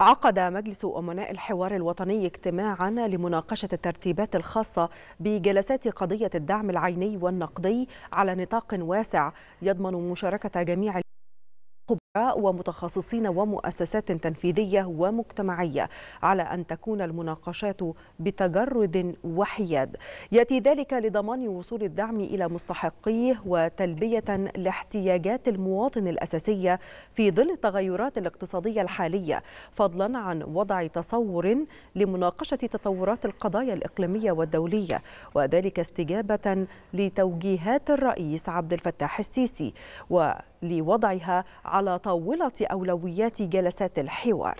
عقد مجلس أمناء الحوار الوطني اجتماعا لمناقشة الترتيبات الخاصة بجلسات قضية الدعم العيني والنقدي على نطاق واسع يضمن مشاركة جميع ومتخصصين ومؤسسات تنفيذية ومجتمعية على أن تكون المناقشات بتجرد وحياد يأتي ذلك لضمان وصول الدعم إلى مستحقيه وتلبية لاحتياجات المواطن الأساسية في ظل التغيرات الاقتصادية الحالية فضلا عن وضع تصور لمناقشة تطورات القضايا الإقليمية والدولية وذلك استجابة لتوجيهات الرئيس عبد الفتاح السيسي و لوضعها على طاولة أولويات جلسات الحوار